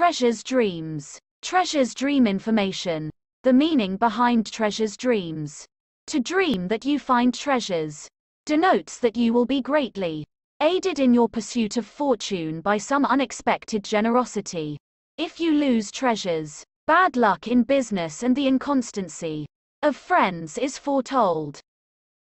Treasures Dreams. Treasures Dream Information. The meaning behind treasures dreams. To dream that you find treasures denotes that you will be greatly aided in your pursuit of fortune by some unexpected generosity. If you lose treasures, bad luck in business and the inconstancy of friends is foretold.